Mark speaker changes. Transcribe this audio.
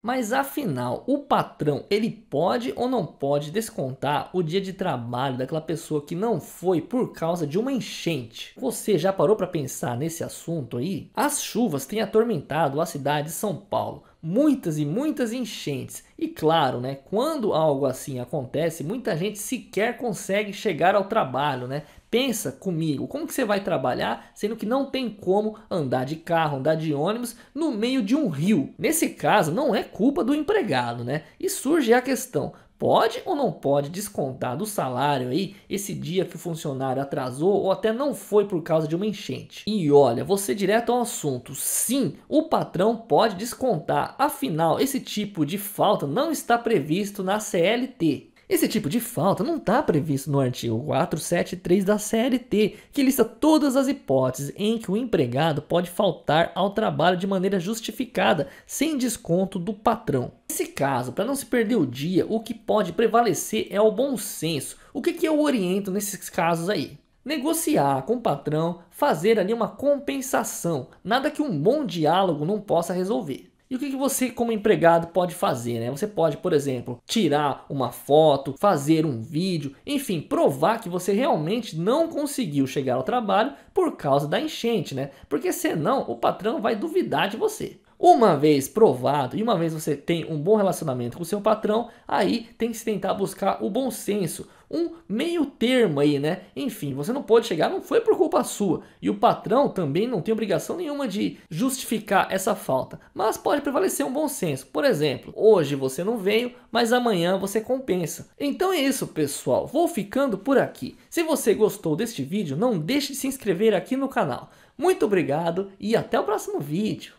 Speaker 1: Mas afinal, o patrão, ele pode ou não pode descontar o dia de trabalho daquela pessoa que não foi por causa de uma enchente? Você já parou para pensar nesse assunto aí? As chuvas têm atormentado a cidade de São Paulo, muitas e muitas enchentes. E claro, né, quando algo assim acontece, muita gente sequer consegue chegar ao trabalho, né? Pensa comigo, como que você vai trabalhar sendo que não tem como andar de carro, andar de ônibus no meio de um rio? Nesse caso, não é culpa do empregado, né? E surge a questão: Pode ou não pode descontar do salário aí esse dia que o funcionário atrasou ou até não foi por causa de uma enchente? E olha, você direto ao assunto. Sim, o patrão pode descontar. Afinal, esse tipo de falta não está previsto na CLT. Esse tipo de falta não está previsto no artigo 473 da CLT, que lista todas as hipóteses em que o empregado pode faltar ao trabalho de maneira justificada, sem desconto do patrão. Nesse caso, para não se perder o dia, o que pode prevalecer é o bom senso. O que, que eu oriento nesses casos aí? negociar com o patrão, fazer ali uma compensação, nada que um bom diálogo não possa resolver. E o que, você, como empregado, pode fazer? Né? Você pode, por exemplo, tirar uma foto, fazer um vídeo, enfim, provar que você realmente não conseguiu chegar ao trabalho por causa da enchente, né? Porque senão o patrão vai duvidar de você. Uma vez provado e uma vez você tem um bom relacionamento com o seu patrão, aí tem que se tentar buscar o bom senso, um meio termo aí, né? Enfim, você não pode chegar, não foi por culpa sua. E o patrão também não tem obrigação nenhuma de justificar essa falta, mas pode prevalecer um bom senso. Por exemplo, hoje você não veio, mas amanhã você compensa. Então é isso, pessoal. Vou ficando por aqui. Se você gostou deste vídeo, não deixe de se inscrever aqui no canal. Muito obrigado e até o próximo vídeo.